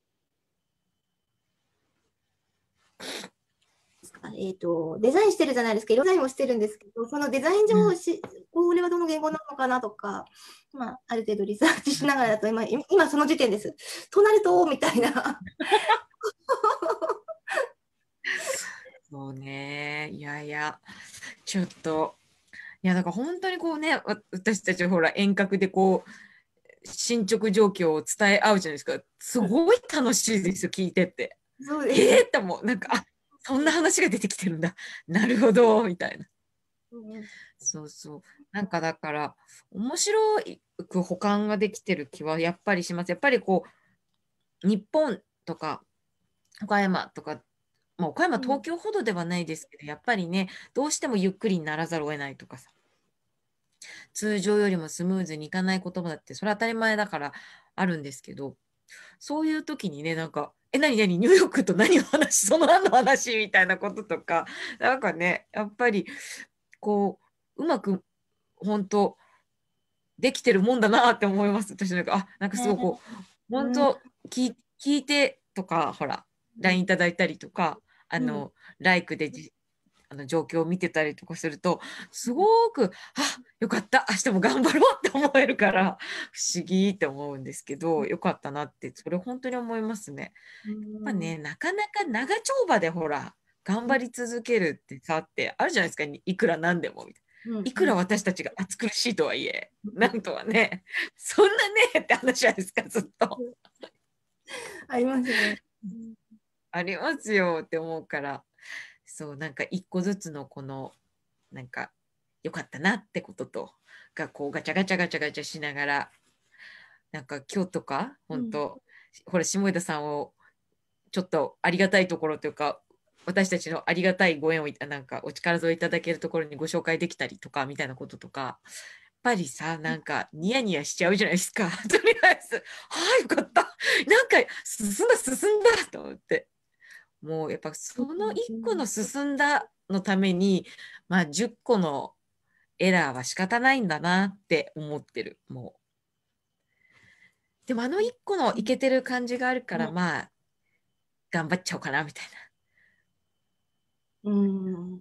えーと、デザインしてるじゃないですけど、デザインもしてるんですけど、そのデザイン上し、これはどの言語なのかなとか、まあ、ある程度リサーチしながらだと今、今その時点です。となると、みたいな。そうね、いやいや、ちょっと、いや、だから本当にこうね、私たちほら、遠隔でこう、進捗状況を伝え合うじゃないですか。すごい楽しいですよ、聞いてって。そうです。えー、っもなんか、あそんな話が出てきてるんだ。なるほど、みたいな。そうそう。なんかだから、面白く保管ができてる気はやっぱりします。やっぱりこう、日本とか、岡山とか、まあ、岡山、東京ほどではないですけど、うん、やっぱりね、どうしてもゆっくりにならざるを得ないとかさ。通常よりもスムーズにいかないこともだってそれは当たり前だからあるんですけどそういう時にねなんかえ、何何ニューヨークと何の話その何の話みたいなこととか、なんかね、やっぱり、こう、うまく、本当できてるもんだなって思います。私なんか、あ、なんかすごくこう、本当聞いてとか、ほら、LINE いただいたりとか、あの、うん、ライクでじの状況を見てたりとかするとすごくあよかった明日も頑張ろうって思えるから不思議って思うんですけどよかったなってそれ本当に思いますね。やっぱねなかなか長丁場でほら頑張り続けるってさってあるじゃないですかいくらなんでもみたいな。いくら私たちが暑苦しいとはいえ、なんとはね、そんなねって話じゃないですか、ずっと。ありますね。ありますよって思うから、そうなんか一個ずつのこのなんか良かったなってことと学校ガチャガチャガチャガチャしながらなんか今日とか本当、うん、ほら下枝さんをちょっとありがたいところというか私たちのありがたいご縁をなんかお力添えいただけるところにご紹介できたりとかみたいなこととかやっぱりさなんかニヤニヤしちゃうじゃないですか とりあえず「はあよかったなんか進んだ進んだ」と思ってもうやっぱその1個の進んだのために、まあ、10個のエラーは仕方ないんだなって思ってるもう。でもあの1個のいけてる感じがあるから、まあ頑張っちゃおうかなみたいな。うん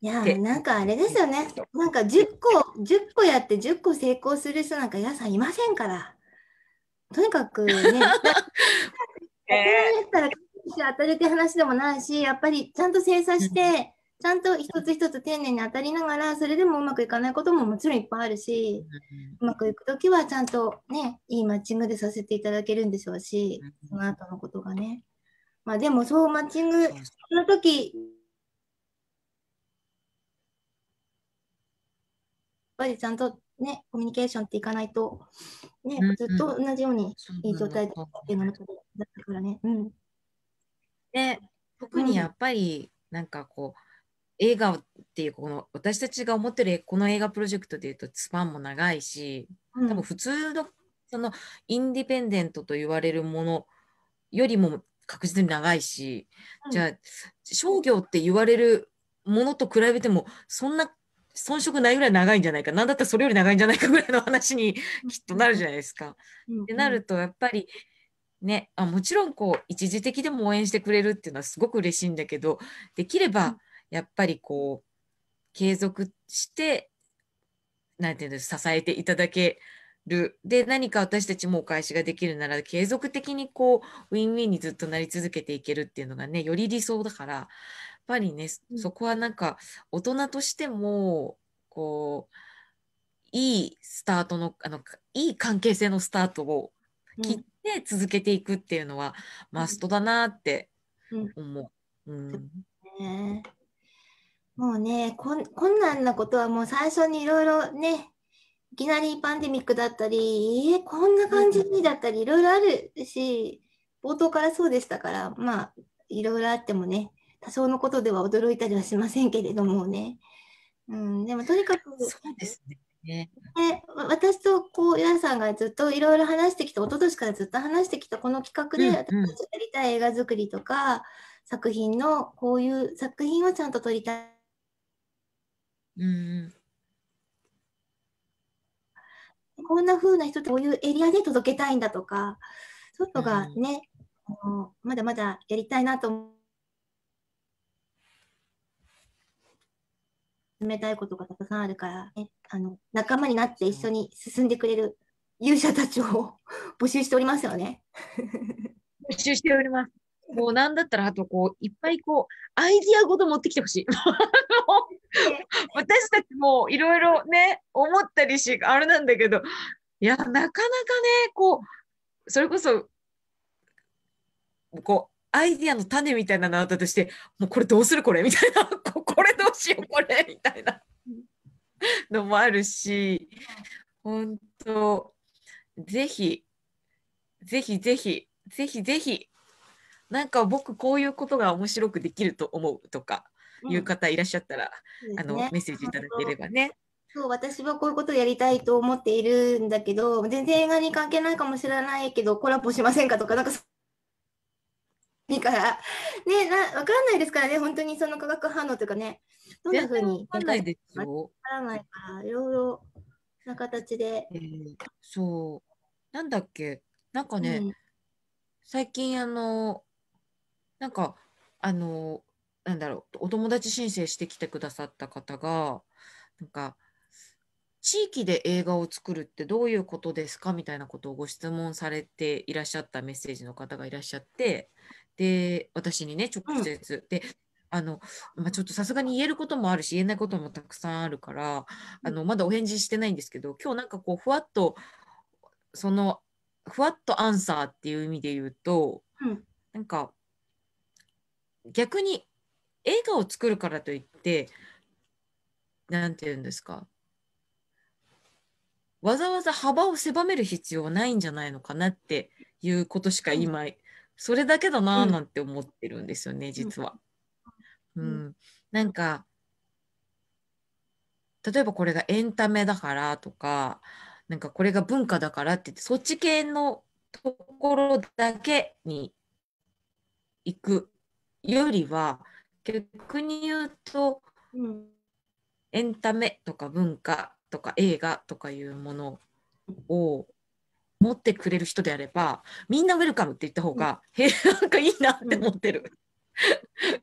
いやなんかあれですよね。なんか10個、十個やって10個成功する人なんか皆さんいませんから。とにかくね。えー、当たるって話でもないし、やっぱりちゃんと精査して、ちゃんと一つ一つ丁寧に当たりながら、それでもうまくいかないことももちろんいっぱいあるし、うまくいくときはちゃんとね、いいマッチングでさせていただけるんでしょうし、その後のことがね。まあでもそうマッチングの時やっぱりちゃんとね、コミュニケーションっていかないと、ね、ずっと同じようにいい状態でっていうのだからね。うんね、特にやっぱり、なんかこう、映画っていうこの私たちが思ってるこの映画プロジェクトでいうとスパンも長いし、多分普通のそのインディペンデントと言われるものよりも確実に長いし、じゃあ商業って言われるものと比べてもそんな遜色ないぐらい長いんじゃないかなんだったらそれより長いんじゃないかぐらいの話にきっとなるじゃないですか。っ、て、なるとやっぱりね、あもちろんこう一時的でも応援してくれるっていうのはすごく嬉しいんだけどできればやっぱりこう継続して何て言うんです支えていただけるで何か私たちもお返しができるなら継続的にこうウィンウィンにずっとなり続けていけるっていうのがねより理想だからやっぱりね、そこはなんか大人としてもこういいスタートのあのいい関係性のスタートを切っで続けていくっていうのはマストだなって思う。うん、うん、もうねこん困難なことはもう最初にいろいろねいきなりパンデミックだったり、えこんな感じにだったりいろいろあるし冒頭からそうでしたからまあいろいろあってもね多少のことでは驚いたりはしませんけれどもね。うん、でもとにかくそうですねね、で私とこう皆さんがずっといろいろ話してきた一昨年からずっと話してきたこの企画で、私たちやりたい映画作りとか作品のこういう作品をちゃんと撮りたい。うんこんな風な人ってこういうエリアで届けたいんだとか、そういうのがね、うん、まだまだやりたいなと思めたいことがたくさんあるから、ね、あの仲間になって一緒に進んでくれる勇者たちを 募集しておりますよね。募集しております。もうなんだったらあとこういっぱいこうアイディアごと持ってきてほしい。私たちもいろいろね思ったりしあれなんだけどいやなかなかねこうそれこそこうアイディアの種みたいなのあったとして、もうこれどうするこれみたいな、これどうしようこれみたいなのもあるし、本当ぜひ、ぜひぜひ、ぜひぜひ、なんか僕こういうことが面白くできると思うとかいう方いらっしゃったら、うん、あの、ね、メッセージいただければね。そう私はこういうことをやりたいと思っているんだけど全然映画に関係ないかもしれないけどコラボしませんかとかなんかいいから、ね、な分かんないですからね、本当にその化学反応というかね、どんなふうに分かんないですよ。分からないから、いろいろな形で、えー。そう。なんだっけ、なんかね、うん、最近、あの、なんか、あの、なんだろう、お友達申請してきてくださった方が、なんか、地域で映画を作るってどういうことですかみたいなことをご質問されていらっしゃったメッセージの方がいらっしゃってで私にね直接、うん、であの、まあ、ちょっとさすがに言えることもあるし言えないこともたくさんあるからあのまだお返事してないんですけど今日なんかこうふわっとそのふわっとアンサーっていう意味で言うと、うん、なんか逆に映画を作るからといって何て言うんですかわざわざ幅を狭める必要ないんじゃないのかなっていうことしか今、うんそれだけだななんて思ってるんですよね、うん、実は。うん、なんか例えばこれがエンタメだからとかなんかこれが文化だからって言ってそっち系のところだけに行くよりは逆に言うと、うん、エンタメとか文化とか映画とかいうものを持ってくれる人であればみんなウェルカムって言った方が、うん、へなんかいいなって思ってる、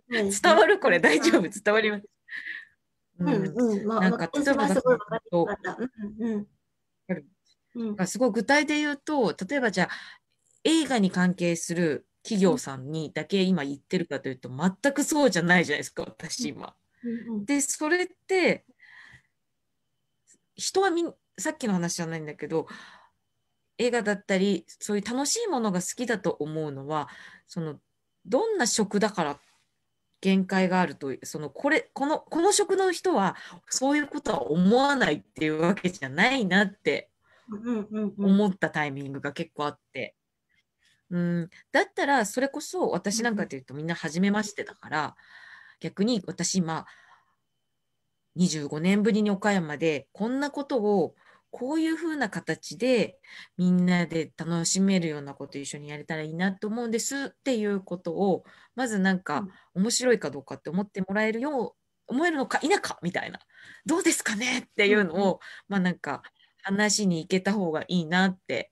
うん、伝わるこれ大丈夫伝わりますうんうんなんか例えばだと、うんうん、すごい具体で言うと例えばじゃあ映画に関係する企業さんにだけ今言ってるかというと全くそうじゃないじゃないですか私今。うんうん、でそれって人はみさっきの話じゃないんだけど映画だったりそういう楽しいものが好きだと思うのはそのどんな食だから限界があるとそのこれこのこの食の人はそういうことは思わないっていうわけじゃないなって思ったタイミングが結構あって。うん、だったらそれこそ私なんかというとみんな初めましてだから逆に私今25年ぶりに岡山でこんなことをこういう風な形でみんなで楽しめるようなこと一緒にやれたらいいなと思うんですっていうことをまずなんか面白いかどうかって思ってもらえるよう思えるのか否かみたいなどうですかねっていうのを、まあなんか話に行けた方がいいなって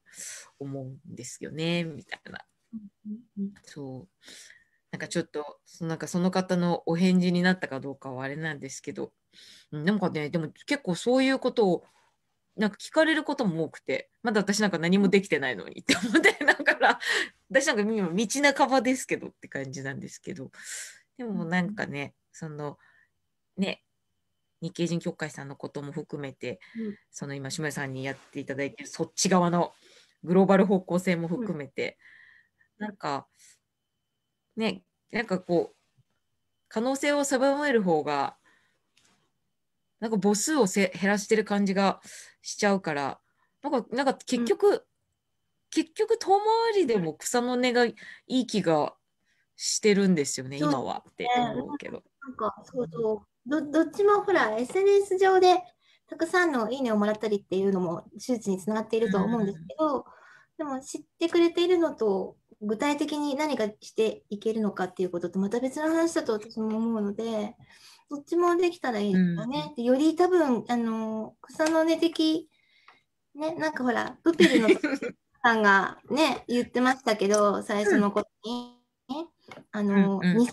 思うんですよねみたいな。そうなんかちょっとそなんかその方のお返事になったかどうかはあれなんですけどんかねでも結構そういうことをなんか聞かれることも多くて、まだ私なんか何もできてないのにって思って、だから、私なんか今道半ばですけどって感じなんですけど、でもなんかね、その、ね、日系人協会さんのことも含めて、うん、その今、下谷さんにやっていただいてるそっち側のグローバル方向性も含めて、うん、なんか、ね、なんかこう、可能性を狭める方が、なんか母数を減らしてる感じがしちゃうからなんかなんか結局、うん、結局遠回りでも草の根がいい気がしてるんですよね、今はって思うけど。なんかそうそうどどっちもほら SNS 上でたくさんのいいねをもらったりっていうのも手術につながっているとは思うんですけど、うん、でも知ってくれているのと具体的に何かしていけるのかっていうこととまた別の話だと私も思うのでどっちもできたらいいですよね。より多分、あの、草の根的、ね、なんかほら、プペルのさんがね、言ってましたけど、最初のことに、ね、あの、うんうん、2000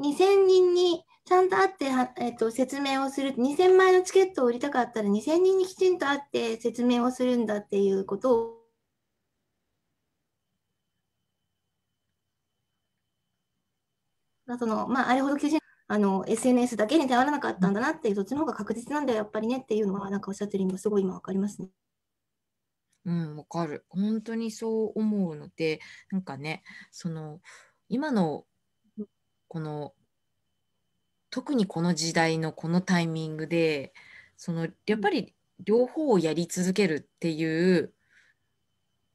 人、2000人に、ちゃんと会ってえっと、説明をする2000枚のチケットを売りたかったら2000人にきちんと会って説明をするんだっていうことを。そのまあ、あれほど求心あの SNS だけに頼らなかったんだなっていう、そっちの方が確実なんだよ、やっぱりねっていうのは、なんかおっしゃってる意すごい今分かりますね。うん、わかる。本当にそう思うので、なんかね、その、今の、この、特にこの時代のこのタイミングで、その、やっぱり両方をやり続けるっていう、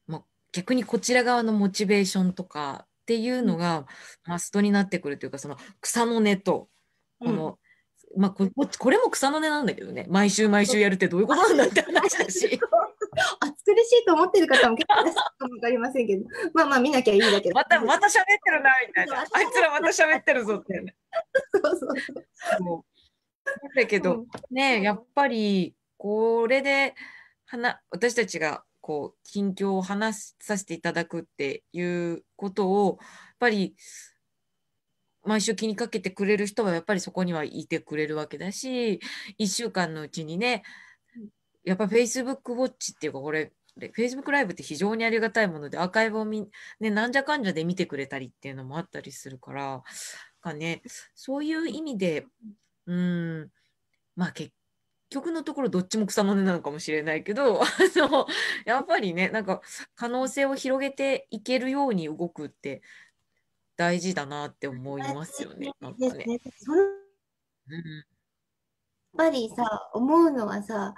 まあ、逆にこちら側のモチベーションとか、っていうのがマストになってくるというかその草の根とこの、うん、まあ、ここれも草の根なんだけどね毎週毎週やるってどういうことなんだって話だし。暑苦しいと思ってる方も結構いらっしゃるかもかりませんけど、まあまあ見なきゃいいだけど。また、また喋ってるな、みたいな。あいつらまた喋ってるぞって、ね。そうそうそう。だけど、うん、ねやっぱり、これで、はな私たちがこう近況を話させていただくっていうことをやっぱり毎週気にかけてくれる人はやっぱりそこにはいてくれるわけだし1週間のうちにねやっぱ Facebook ウォッチっていうかこれ Facebook ライブって非常にありがたいものでアーカイブをみ、ね、なんじゃかんじゃで見てくれたりっていうのもあったりするからか、ね、そういう意味でうんまあ結局のところどっちも草の根なのかもしれないけどあのやっぱりねなんか可能性を広げていけるように動くって大事だなって思いますよね。なんかねねやっぱりさ思うのはさ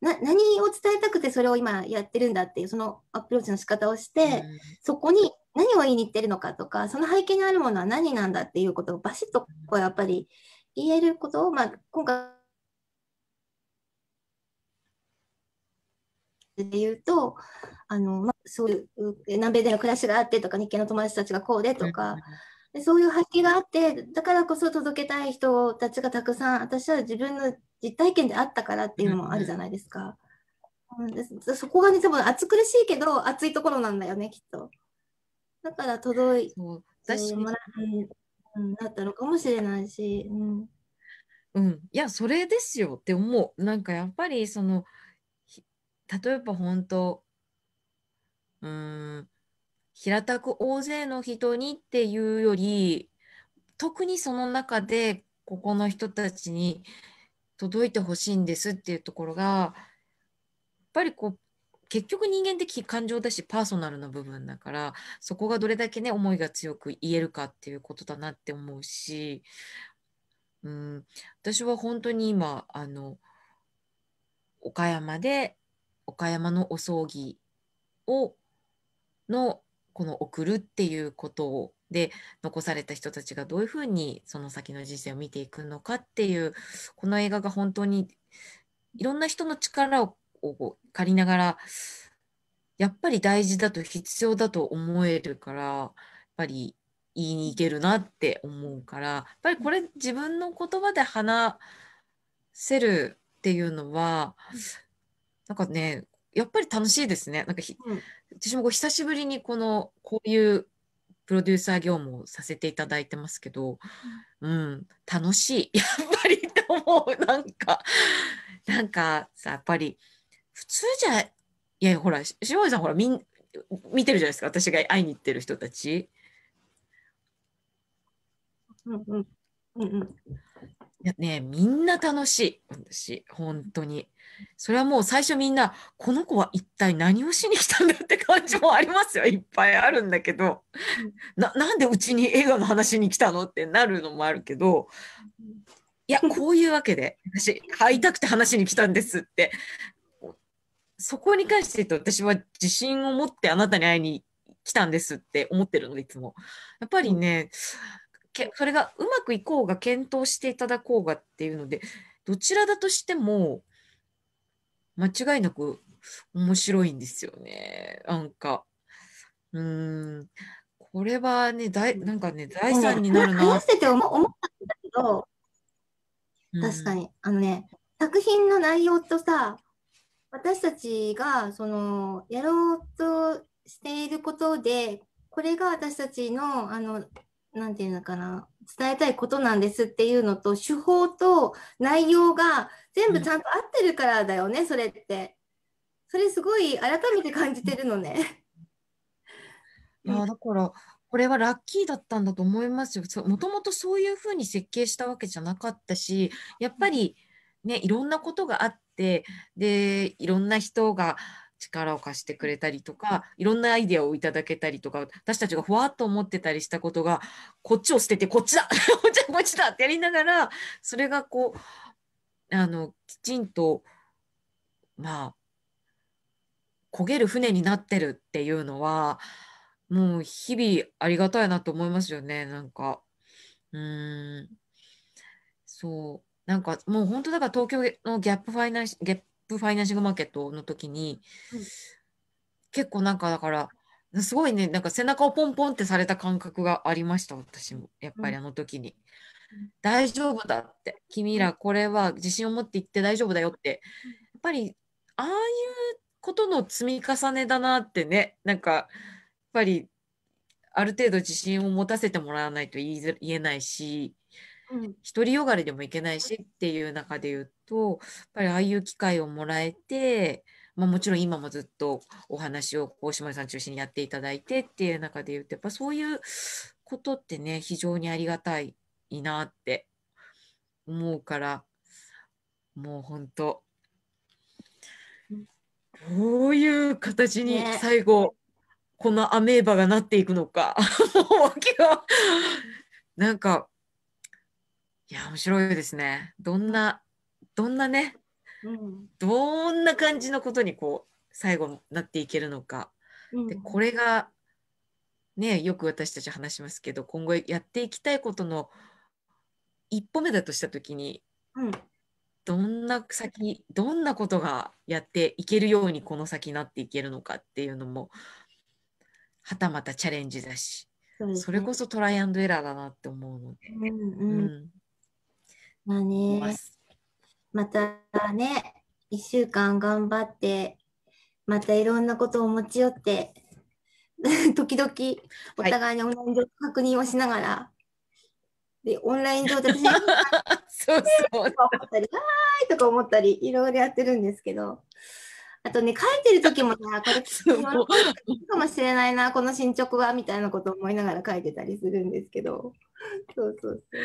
な何を伝えたくてそれを今やってるんだっていうそのアプローチの仕方をして、うん、そこに何を言いに行ってるのかとかその背景にあるものは何なんだっていうことをバシッとこうやっぱり言えることを、まあ、今回で言うと、あのまあ、そういう南米での暮らしがあってとか、日系の友達たちがこうでとか、でそういう発揮があって、だからこそ届けたい人たちがたくさん、私は自分の実体験であったからっていうのもあるじゃないですか。うん、そこがね、多分暑苦しいけど、暑いところなんだよね、きっと。だから届いてもらうになったのかもしれないし。うん、うん、いや、それですよって思う。なんかやっぱりその、例えば本当うん平たく大勢の人にっていうより特にその中でここの人たちに届いてほしいんですっていうところがやっぱりこう結局人間的感情だしパーソナルな部分だからそこがどれだけね思いが強く言えるかっていうことだなって思うし、うん、私は本当に今あの岡山で岡山のお葬儀をのこの送るっていうことをで残された人たちがどういうふうにその先の人生を見ていくのかっていうこの映画が本当にいろんな人の力を借りながらやっぱり大事だと必要だと思えるからやっぱり言いに行けるなって思うからやっぱりこれ自分の言葉で話せるっていうのはなんかね、やっぱり楽しいですね。なんか、うん、私もこう久しぶりにこの、こういうプロデューサー業務をさせていただいてますけど、うん、楽しい。やっぱりと思う。なんか、なんかさ、やっぱり、普通じゃ、いやほら、塩井さんほら、みん、見てるじゃないですか。私が会いに行ってる人たち。うんうん。うんうん。やね、みんな楽しい。私、本当に。それはもう最初みんな、この子は一体何をしに来たんだって感じもありますよ。いっぱいあるんだけど。な、なんでうちに映画の話に来たのってなるのもあるけど、いや、こういうわけで、私、買いたくて話に来たんですって。そこに関して言うと、私は自信を持ってあなたに会いに来たんですって思ってるので、いつも。やっぱりね、うんけそれがうまくいこうが検討していただこうがっていうのでどちらだとしても間違いなく面白いんですよねなんかうんこれはねだなんかね財産になるな話してて思思ったんだけど確かに、あのね作品の内容とさ私たちがそのやろうとしていることでこれが私たちのあのなんていうのかな、伝えたいことなんですっていうのと、手法と内容が全部ちゃんと合ってるからだよね、うん、それって。それすごい改めて感じてるのね。いやだからこれはラッキーだったんだと思いますよ。もともとそういうふうに設計したわけじゃなかったしやっぱりねいろんなことがあってでいろんな人が力を貸してくれたりとかいろんなアイデアをいただけたりとか私たちがふわっと思ってたりしたことがこっちを捨ててこっちだこっちだこっちだってやりながらそれがこうあのきちんとまあ焦げる船になってるっていうのはもう日々ありがたいなと思いますよねなんかうんそうなんかもう本当だから東京のギャップファイナンシャルプファイナンシングマーケットの時に、うん、結構なんかだからすごいねなんか背中をポンポンってされた感覚がありました私もやっぱりあの時に、うん、大丈夫だって君らこれは自信を持って言って大丈夫だよってやっぱりああいうことの積み重ねだなってねなんかやっぱりある程度自信を持たせてもらわないと言えないし独り、よがりでもいけないしっていう中で言うとやっぱりああいう機会をもらえて、まあ、もちろん今もずっとお話を大島さん中心にやっていただいてっていう中で言うとやっぱそういうことってね非常にありがたいなって思うからもう本当どういう形に最後、ね、このアメーバがなっていくのか なんかいや面白いですね。どんなどんなね、うん、どんな感じのことにこう最後になっていけるのか。うん、でこれがねよく私たち話しますけど今後やっていきたいことの一歩目だとした時に、うん、どんな先どんなことがやっていけるようにこの先なっていけるのかっていうのもはたまたチャレンジだしそ、ね,、れこそトライアンドエラーだなって思うので。うん、うんまあね、またね、1週間頑張って、またいろんなことを持ち寄って、時々お互いにオンライン上確認をしながら、はい、でオンライン上で私 そうそうとか思ったり、は ーいとか思ったり、いろいろやってるんですけど、あとね、書いてる時もね、これ、かもしれないな、この進捗はみたいなことを思いながら書いてたりするんですけど、そうそうそう。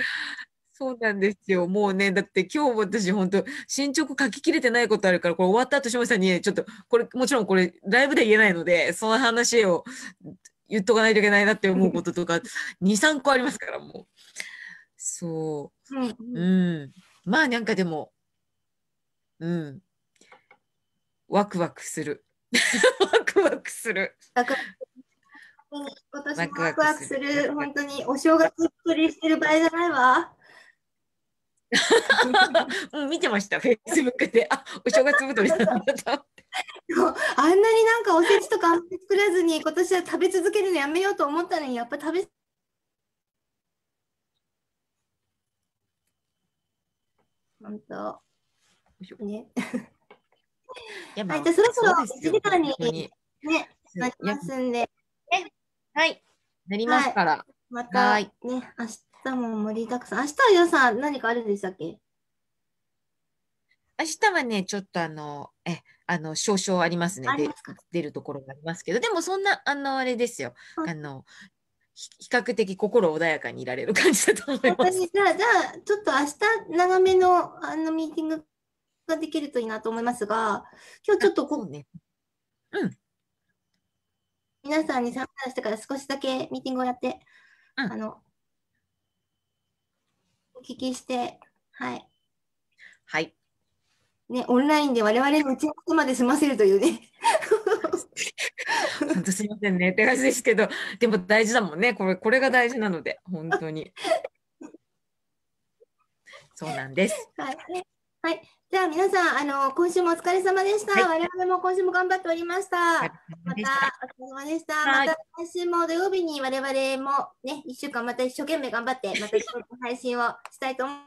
そうなんですよ。もうね、だって今日私本当進捗書ききれてないことあるから、これ終わった後、下さんに、ちょっと、これ、もちろんこれ、ライブで言えないので、その話を言っとかないといけないなって思うこととか、2、3個ありますから、もう。そう。うん。まあ、なんかでも、うん。ワクワクする。ワクワクする。私もワクワクする。本当にお正月っぷりしてる場合じゃないわ。見てました、フェイスブックで、あお正月太りだって。あんなになんかおせちとか作らずに、今年は食べ続けるのやめようと思ったのに、やっぱ食べ。本当。ね。やい、じゃそろそろ1時間にね、なりますんで。ね、はい。なりますから。はい、また、ね、明日。日も盛りだくさん。明日は皆さん何かあるんでしたっけ明日はね、ちょっとあの、え、あの、少々ありますね。す出るところがありますけど、でもそんな、あの、あれですよ。あの、比較的心穏やかにいられる感じだと思います。私じゃあ、じゃあ、ちょっと明日長めのあのミーティングができるといいなと思いますが、今日ちょっとこう、ね、うん。皆さんに参加してから少しだけミーティングをやって、うん、あの、聞きして、はい。はい。ね、オンラインで我々の打ち合わせまで済ませるというね。本当すみませんねって感ですけど、でも大事だもんね。これこれが大事なので、本当に。そうなんです。はいはい。じゃあ皆さん、あの今週もお疲れ様でした、はい。我々も今週も頑張っておりました。またお疲れ様でした。また来週も土曜日に我々もね、1週間また一生懸命頑張って、また配信をしたいと思い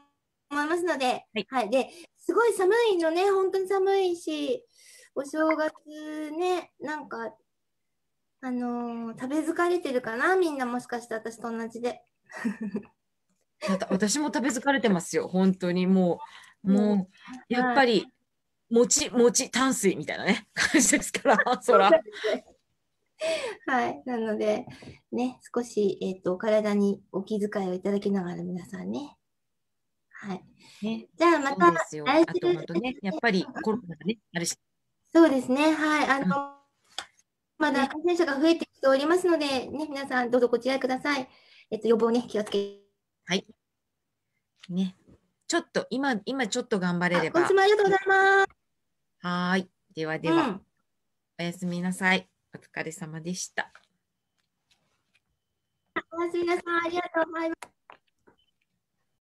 ますので、はい、はい、で、すごい寒いのね、本当に寒いし、お正月ね、なんか、あのー、食べ疲れてるかな、みんなもしかして私と同じで。私も食べ疲れてますよ、本当にもう。もう、やっぱり、もち、もち、淡水みたいなね、感じですから、空。はい、なので、ね、少し、えっ、ー、と、体にお気遣いをいただきながら、皆さんね。はい。ね、じゃあ、また、来週。あと、あとね、やっぱり、コロナがね、あるし。そうですね、はい、あの。うんまだ感染者が増えてきておりますので、ね、皆さんどうぞこちらください。えっと、予防ね、気をつけはい。ね。ちょっと今、今ちょっと頑張れれば。もありがとうございます。はい。ではでは、うん、おやすみなさい。お疲れ様でした。おやすみなさい。ありがとうございます。